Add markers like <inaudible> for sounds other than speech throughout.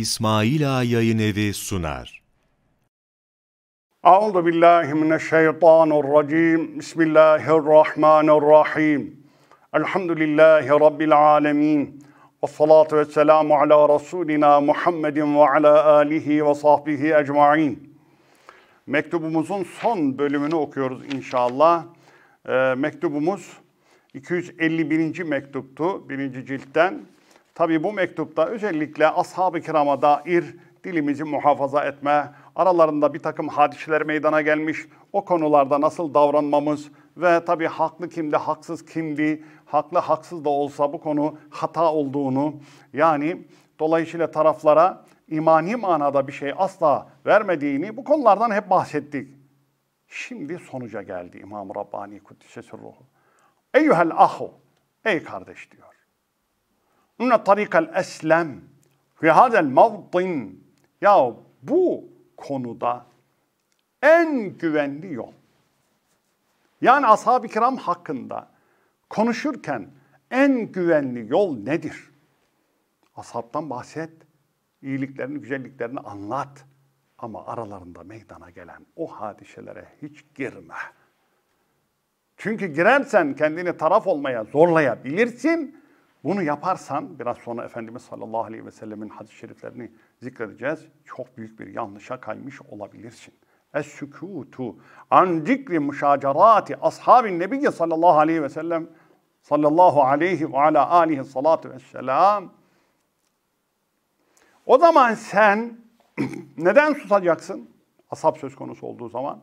İsmail Ağa Yayın Evi sunar. Euzu billahi mineşşeytanirracim. Bismillahirrahmanirrahim. Elhamdülillahi rabbil alamin. Ve salatu ve selamu ala Resulina Muhammedin ve ala alihi ve sahbihi ecmain. Mektubumuzun son bölümünü okuyoruz inşallah. E, mektubumuz 251. mektuptu birinci ciltten. Tabi bu mektupta özellikle ashab-ı kirama dair dilimizi muhafaza etme, aralarında bir takım hadiseler meydana gelmiş, o konularda nasıl davranmamız ve tabi haklı kimdi, haksız kimdi, haklı haksız da olsa bu konu hata olduğunu, yani dolayısıyla taraflara imani manada bir şey asla vermediğini bu konulardan hep bahsettik. Şimdi sonuca geldi İmam Rabbani Kuddise Sirruhu. Eyyuhel ahu, ey kardeş diyor. ان الطريق الاسلم في hadel الموطن ya bu konuda en güvenli yol. Yani ashab-ı kiram hakkında konuşurken en güvenli yol nedir? Ashabtan bahset, iyiliklerini, güzelliklerini anlat. Ama aralarında meydana gelen o hadiselere hiç girme. Çünkü girersen kendini taraf olmaya zorlayabilirsin bunu yaparsan, biraz sonra Efendimiz sallallahu aleyhi ve sellemin hadis-i şeriflerini zikredeceğiz, çok büyük bir yanlışa kaymış olabilirsin. Es-sükutu an zikri müşacerati ashabin nebiyye sallallahu aleyhi ve sellem sallallahu aleyhi ve ala alihi salatu vesselam. O zaman sen <clears throat> neden susacaksın? Asap söz konusu olduğu zaman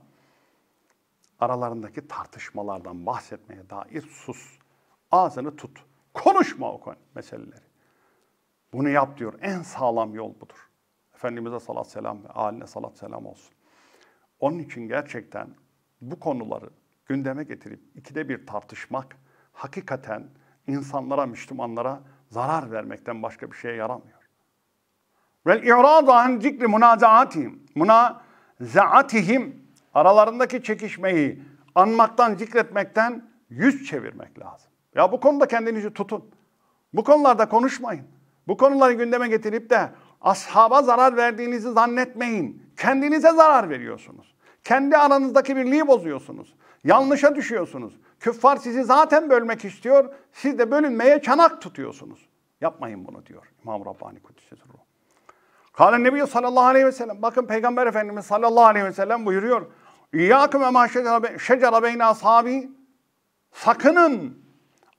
aralarındaki tartışmalardan bahsetmeye dair sus. Ağzını tut. Konuşma o konu meseleleri. Bunu yap diyor. En sağlam yol budur. Efendimiz'e salat selam ve haline salat selam olsun. Onun için gerçekten bu konuları gündeme getirip ikide bir tartışmak hakikaten insanlara, Müslümanlara zarar vermekten başka bir şeye yaramıyor. Vel i'radu an zikri munazaatihim. Munazaatihim aralarındaki çekişmeyi anmaktan, zikretmekten yüz çevirmek lazım. Ya bu konuda kendinizi tutun. Bu konularda konuşmayın. Bu konuları gündeme getirip de ashaba zarar verdiğinizi zannetmeyin. Kendinize zarar veriyorsunuz. Kendi aranızdaki birliği bozuyorsunuz. Yanlışa düşüyorsunuz. Küffar sizi zaten bölmek istiyor. Siz de bölünmeye çanak tutuyorsunuz. Yapmayın bunu diyor İmam Rabbani Kudüs'ü ruh. Kale Nebi sallallahu aleyhi ve sellem. Bakın Peygamber Efendimiz sallallahu aleyhi ve sellem buyuruyor. İyyâküm ve mâ şecere beyne ashabi. Sakının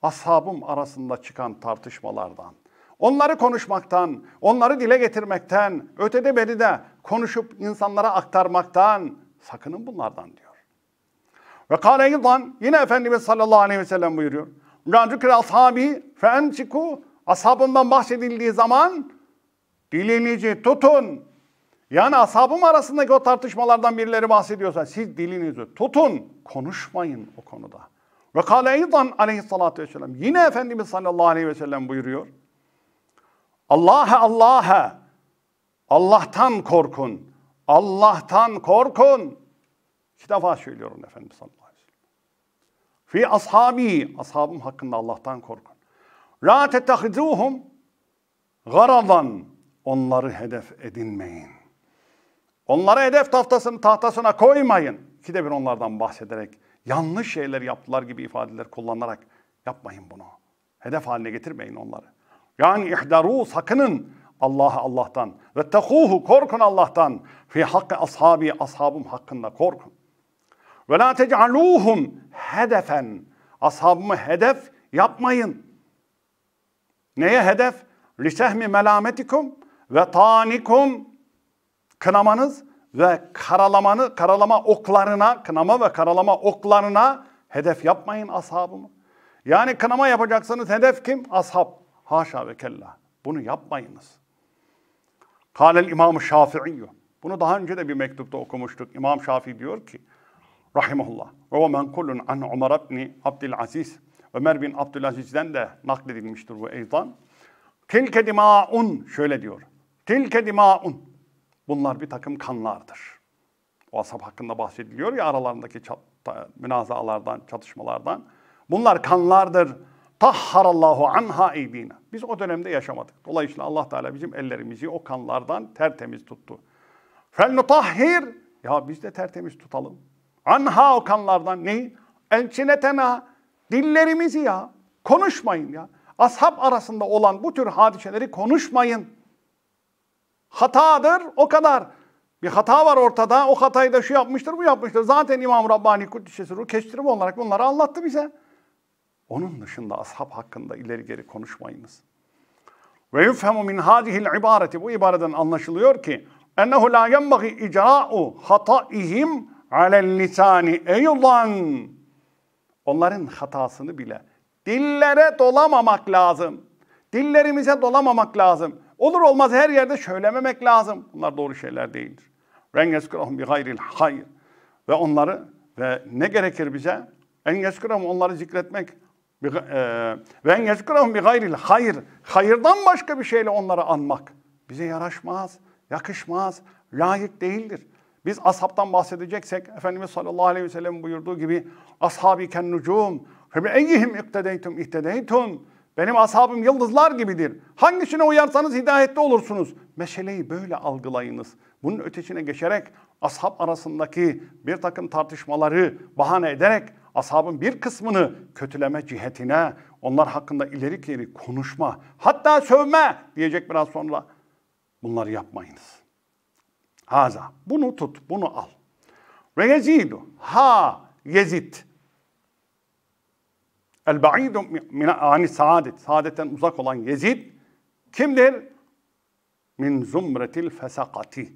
ashabım arasında çıkan tartışmalardan, onları konuşmaktan, onları dile getirmekten, ötede de konuşup insanlara aktarmaktan sakının bunlardan diyor. Ve kâle yine Efendimiz sallallahu aleyhi ve sellem buyuruyor. Rancukir ashabi fensiku ashabımdan bahsedildiği zaman dilinizi tutun. Yani ashabım arasındaki o tartışmalardan birileri bahsediyorsa siz dilinizi tutun, konuşmayın o konuda. Ve kâle eydan aleyhissalâtu vesselam. Yine Efendimiz sallallahu aleyhi ve sellem buyuruyor. Allah'a Allah'a Allah'tan korkun. Allah'tan korkun. İki defa söylüyorum Efendimiz sallallahu aleyhi ve sellem. Fi ashabi, ashabım hakkında Allah'tan korkun. La tettehizuhum garadan. Onları hedef edinmeyin. Onlara hedef tahtasını tahtasına koymayın. İki de bir onlardan bahsederek yanlış şeyler yaptılar gibi ifadeler kullanarak yapmayın bunu. Hedef haline getirmeyin onları. Yani ihdaru sakının Allah'a Allah'tan ve tehuhu korkun Allah'tan fi hakkı ashabi ashabım hakkında korkun. Ve la tecaluhum hedefen ashabımı hedef yapmayın. Neye hedef? Lisehmi melametikum ve tanikum kınamanız ve karalamanı, karalama oklarına, kınama ve karalama oklarına hedef yapmayın ashabımı. Yani kınama yapacaksanız hedef kim? Ashab. Haşa ve kella. Bunu yapmayınız. Kâlel İmam-ı Şafi'i. Bunu daha önce de bir mektupta okumuştuk. İmam Şafii diyor ki, Rahimullah. Ve men kullun an Umar ibn Abdülaziz. Ömer bin Abdülaziz'den de nakledilmiştir bu eydan. Tilke dimaun şöyle diyor. Tilke dimaun. Bunlar bir takım kanlardır. O asap hakkında bahsediliyor ya aralarındaki çat- münazaalardan, çatışmalardan. Bunlar kanlardır. Tahharallahu anha eydine. Biz o dönemde yaşamadık. Dolayısıyla Allah Teala bizim ellerimizi o kanlardan tertemiz tuttu. Fel nutahhir. Ya biz de tertemiz tutalım. Anha o kanlardan ne? Elçinetena. Dillerimizi ya. Konuşmayın ya. Ashab arasında olan bu tür hadiseleri konuşmayın. Hatadır o kadar. Bir hata var ortada. O hatayı da şu yapmıştır, bu yapmıştır. Zaten İmam Rabbani Kuddisesi ruh keştirim olarak bunları anlattı bize. Onun dışında ashab hakkında ileri geri konuşmayınız. Ve yufhemu min hadihil ibareti. Bu ibareden anlaşılıyor ki ennehu la yenbagi icra'u hataihim alel lisani eyudan. Onların hatasını bile dillere dolamamak lazım. Dillerimize dolamamak lazım. Olur olmaz her yerde söylememek lazım. Bunlar doğru şeyler değildir. Ve yeskurahum bi gayril hayr. Ve onları ve ne gerekir bize? En yeskurahum onları zikretmek. E, ve en yeskurahum bi gayril hayr. Hayırdan başka bir şeyle onları anmak. Bize yaraşmaz, yakışmaz, layık değildir. Biz ashabtan bahsedeceksek Efendimiz sallallahu aleyhi ve sellem buyurduğu gibi ashabi ken nucum fe bi eyyihim iktedeytum ihtedeytum benim ashabım yıldızlar gibidir. Hangisine uyarsanız hidayette olursunuz. Meseleyi böyle algılayınız. Bunun ötesine geçerek ashab arasındaki bir takım tartışmaları bahane ederek ashabın bir kısmını kötüleme cihetine, onlar hakkında ileri geri konuşma, hatta sövme diyecek biraz sonra. Bunları yapmayınız. Haza. Bunu tut, bunu al. Ve yezidu. Ha, yezid. El ba'idu ani saadet, saadetten uzak olan Yezid kimdir? Min zumretil fesakati.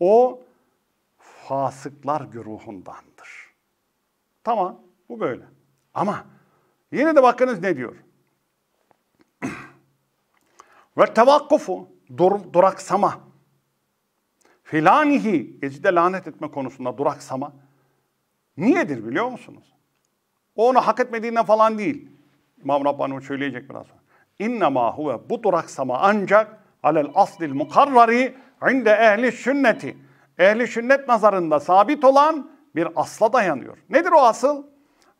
O fasıklar güruhundandır. Tamam bu böyle. Ama yine de bakınız ne diyor? <clears throat> Ve tevakkufu dur, duraksama. Filanihi Yezid'e lanet etme konusunda duraksama. Niyedir biliyor musunuz? O onu hak etmediğinden falan değil. İmam Rabbani söyleyecek biraz sonra. İnnemâ huve bu duraksama ancak alel aslil mukarrari inde ehli sünneti. Ehli sünnet nazarında sabit olan bir asla dayanıyor. Nedir o asıl?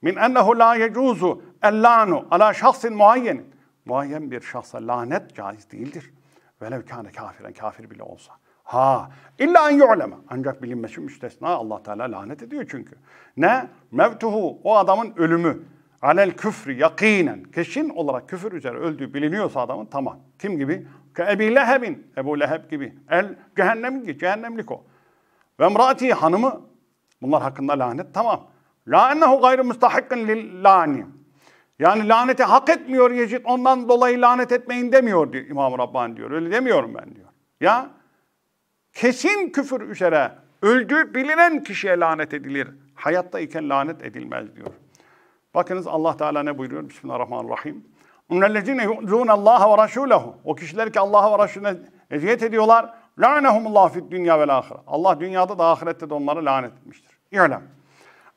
Min ennehu la yecuzu ellanu ala şahsin muayyen. Muayyen bir şahsa lanet caiz değildir. Velev kâne kafiren kafir bile olsa. Ha, illa en yu'leme. Ancak bilinmesi müstesna Allah Teala lanet ediyor çünkü. Ne? Mevtuhu o adamın ölümü. Alel küfrü yakinen. Kesin olarak küfür üzere öldüğü biliniyorsa adamın tamam. Kim gibi? Ke Ebi Leheb'in. Ebu Leheb gibi. El cehennem gibi. Cehennemlik o. Ve emraati hanımı. Bunlar hakkında lanet tamam. La ennehu gayrı müstahakkin lil lani. Yani laneti hak etmiyor Yecid ondan dolayı lanet etmeyin demiyor diyor İmam Rabbani diyor. Öyle demiyorum ben diyor. Ya kesin küfür üzere öldü bilinen kişiye lanet edilir. Hayatta iken lanet edilmez diyor. Bakınız Allah Teala ne buyuruyor? Bismillahirrahmanirrahim. اُنَّ يُؤْذُونَ اللّٰهَ وَرَسُولَهُ O kişiler ki Allah ve Resulüne eziyet ediyorlar. Lanehumullah fid dünya vel ahire. Allah dünyada da ahirette de onları lanet etmiştir. İ'lem.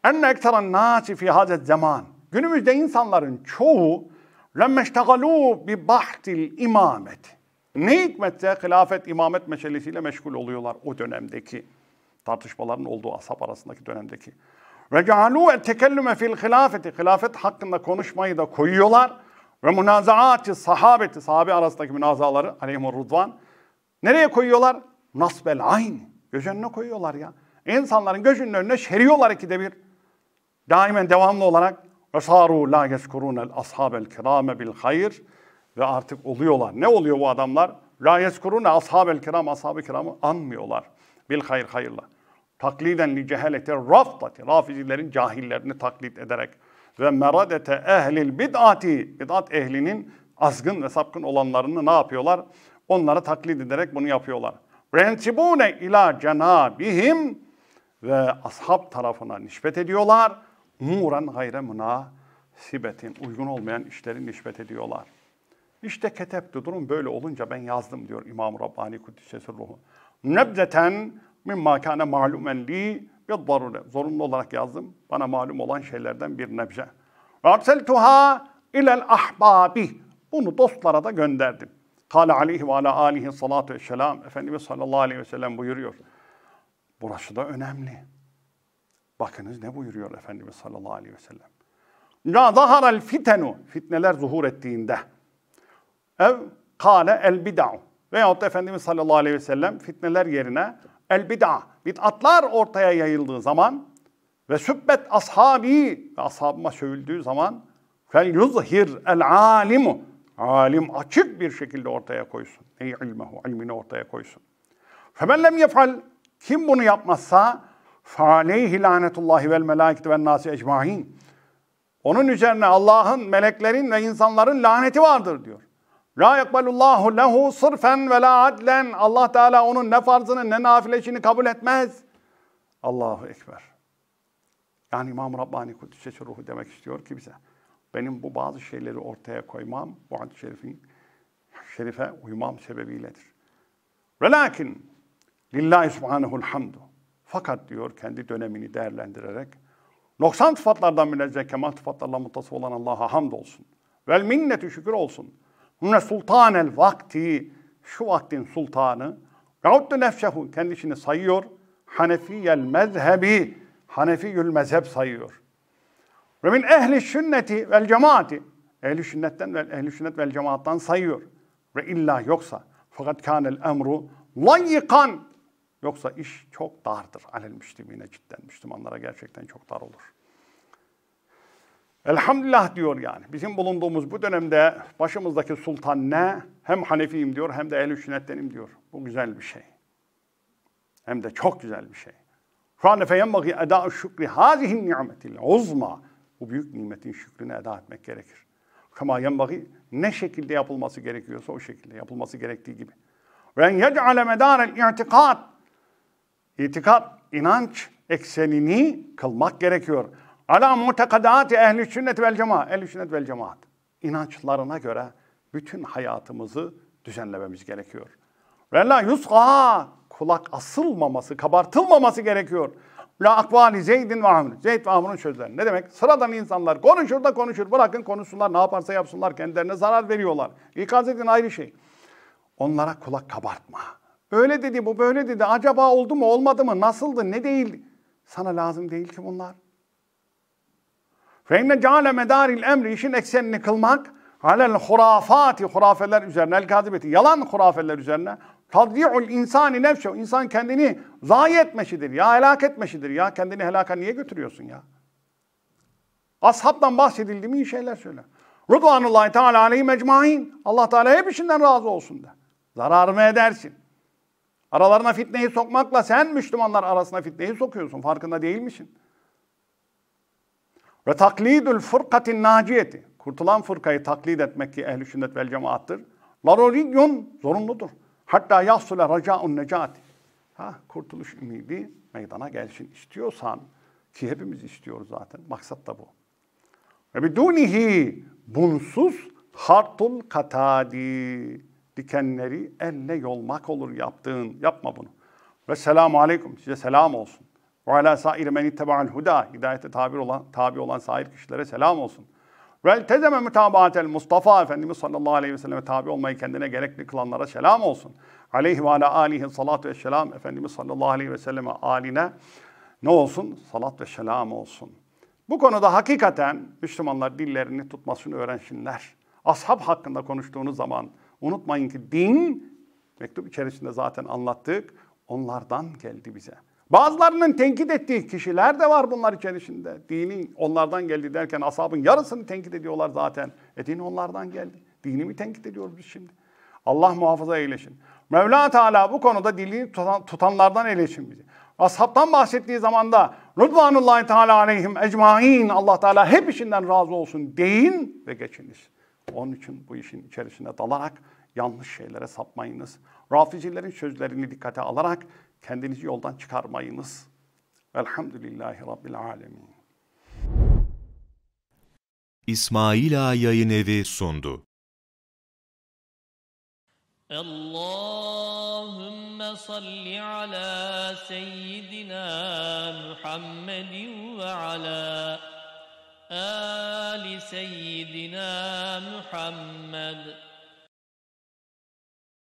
Enne ekteran nasi fi hazet zaman. Günümüzde insanların çoğu lemmeştegalû bi bahtil imamet. Ne hikmetse hilafet, imamet meselesiyle meşgul oluyorlar o dönemdeki tartışmaların olduğu asap arasındaki dönemdeki. Ve cealu el tekellüme fil hilafeti. Hilafet hakkında konuşmayı da koyuyorlar. Ve münazaati sahabeti, sahabe arasındaki münazaları aleyhimur rudvan. Nereye koyuyorlar? Nasbel ayn. Göz önüne koyuyorlar ya. İnsanların gözünün önüne şeriyorlar de bir. Daimen devamlı olarak. Ve saru la yeskurunel ashabel kirame bil hayr. Ve artık oluyorlar. Ne oluyor bu adamlar? La ashab ashabel kiram, ashab-ı kiramı anmıyorlar. Bil hayır hayırla. Takliden li cehalete raftati. Rafizilerin cahillerini taklit ederek. Ve meradete ehlil bid'ati. Bid'at ehlinin azgın ve sapkın olanlarını ne yapıyorlar? Onlara taklit ederek bunu yapıyorlar. Rensibune ila cenabihim ve ashab tarafına nispet ediyorlar. Muran gayre münafiq sibetin uygun olmayan işleri nispet ediyorlar. İşte ketepti durum böyle olunca ben yazdım diyor İmam Rabbani Kuddisesi ruhu. Nebzeten mimma kâne ma'lumen li bir darure. Zorunlu olarak yazdım. Bana malum olan şeylerden bir nebze. Arseltuha ilel ahbabi. Bunu dostlara da gönderdim. Kale aleyhi ve ala alihi salatu vesselam. Efendimiz sallallahu aleyhi ve sellem buyuruyor. Burası da önemli. Bakınız ne buyuruyor Efendimiz sallallahu aleyhi ve sellem. Ya zaharel fitenu. Fitneler zuhur ettiğinde. Ev kâle el bid'a'u. Veyahut da Efendimiz sallallahu aleyhi ve sellem fitneler yerine el bid'a, bid'atlar ortaya yayıldığı zaman ve sübbet ashabi ve ashabıma sövüldüğü zaman fel yuzhir el alimu alim açık bir şekilde ortaya koysun. Ey ilmehu, ilmini ortaya koysun. Femen lem yefal, kim bunu yapmazsa فَعَلَيْهِ لَعْنَةُ اللّٰهِ وَالْمَلَاكِتِ وَالنَّاسِ اَجْمَعِينَ Onun üzerine Allah'ın, meleklerin ve insanların laneti vardır diyor. La yakbalullahu lehu sırfen ve la adlen. Allah Teala onun ne farzını ne nafileşini kabul etmez. Allahu Ekber. Yani İmam Rabbani Kudüs'e ruhu demek istiyor ki bize. Benim bu bazı şeyleri ortaya koymam, bu ad i şerifin, şerife uymam sebebiyledir. Ve lakin lillahi subhanehu'l hamdu. Fakat diyor kendi dönemini değerlendirerek noksan sıfatlardan münezzeh kemal sıfatlarla mutasif olan Allah'a hamd olsun. Vel minnetü şükür olsun.'' Sultan el vakti, şu vaktin sultanı, Gauddu nefşehu, kendisini sayıyor. el mezhebi, Hanefi Hanefiyül mezhep sayıyor. Ve min ehli sünneti vel cemaati, ehli sünnetten ve ehli sünnet vel cemaattan sayıyor. Ve illa yoksa, fakat kânel emru layikan, yoksa iş çok dardır alel müslimine cidden, Müslümanlara gerçekten çok dar olur. Elhamdülillah diyor yani. Bizim bulunduğumuz bu dönemde başımızdaki sultan ne? Hem Hanefiyim diyor hem de Ehl-i Sünnettenim diyor. Bu güzel bir şey. Hem de çok güzel bir şey. Şu an feyemmâgî edâ-ı şükrî hâzihin ni'metil uzma. Bu büyük nimetin şükrünü eda etmek gerekir. Kama yenbagî ne şekilde yapılması gerekiyorsa o şekilde yapılması gerektiği gibi. Ve en yec'ale medârel i'tikad. İtikad, inanç eksenini kılmak gerekiyor. Ala mutekadat ehli sünnet vel cemaat. Ehli sünnet vel cemaat. İnançlarına göre bütün hayatımızı düzenlememiz gerekiyor. Ve la yusqa kulak asılmaması, kabartılmaması gerekiyor. La akvali Zeyd'in ve Amr'ın. Zeyd ve Amr'ın sözleri. Ne demek? Sıradan insanlar konuşur da konuşur. Bırakın konuşsunlar ne yaparsa yapsınlar. Kendilerine zarar veriyorlar. İkaz edin ayrı şey. Onlara kulak kabartma. Öyle dedi bu böyle dedi. Acaba oldu mu olmadı mı? Nasıldı? Ne değil? Sana lazım değil ki bunlar. فَاِنَّ جَعَلَ مَدَارِ emri işin eksenini kılmak alel hurafati hurafeler üzerine el kadibeti yalan hurafeler üzerine tadri'ul insani nefse insan kendini zayi etmeşidir ya helak etmeşidir ya kendini helaka niye götürüyorsun ya Ashabdan bahsedildi mi iyi şeyler söyle Rıdvanullahi Teala aleyhi mecmain Allah Teala hep işinden razı olsun de zararımı edersin aralarına fitneyi sokmakla sen Müslümanlar arasına fitneyi sokuyorsun farkında değil misin ve taklidül fırkatin naciyeti. Kurtulan fırkayı taklit etmek ki ehl-i sünnet vel cemaattır. Laruriyyun zorunludur. Hatta yahsule raca'un necati. Ha, kurtuluş ümidi meydana gelsin istiyorsan ki hepimiz istiyoruz zaten. Maksat da bu. Ve bidunihi bunsuz hartul katadi dikenleri elle yolmak olur yaptığın. Yapma bunu. Ve selamu aleyküm. Size selam olsun. Ve alâ sâir men ittebaal huda. Hidayete tabi olan, tabi olan sair kişilere selam olsun. Vel tezeme mütabaatel Mustafa Efendimiz sallallahu aleyhi ve selleme tabi olmayı kendine gerekli kılanlara selam olsun. Aleyhi ve ala alihi salatu ve selam. Efendimiz sallallahu aleyhi ve selleme aline ne olsun? Salat ve selam olsun. Bu konuda hakikaten Müslümanlar dillerini tutmasını öğrensinler. Ashab hakkında konuştuğunuz zaman unutmayın ki din, mektup içerisinde zaten anlattık, onlardan geldi bize. Bazılarının tenkit ettiği kişiler de var bunlar içerisinde. Dinin onlardan geldi derken asabın yarısını tenkit ediyorlar zaten. E din onlardan geldi. Dini mi tenkit ediyoruz biz şimdi? Allah muhafaza eylesin. Mevla Teala bu konuda dilini tutan, tutanlardan eylesin bizi. Ashabtan bahsettiği zaman da Rıdvanullahi Teala aleyhim ecmain Allah Teala hep işinden razı olsun deyin ve geçiniz. Onun için bu işin içerisine dalarak yanlış şeylere sapmayınız. Rafizilerin sözlerini dikkate alarak Kendinizi yoldan çıkarmayınız. Velhamdülillahi Rabbil Alemin. İsmail Ağa Yayın Evi sundu. Allahümme salli ala seyyidina Muhammedin ve ala ali seyyidina Muhammed.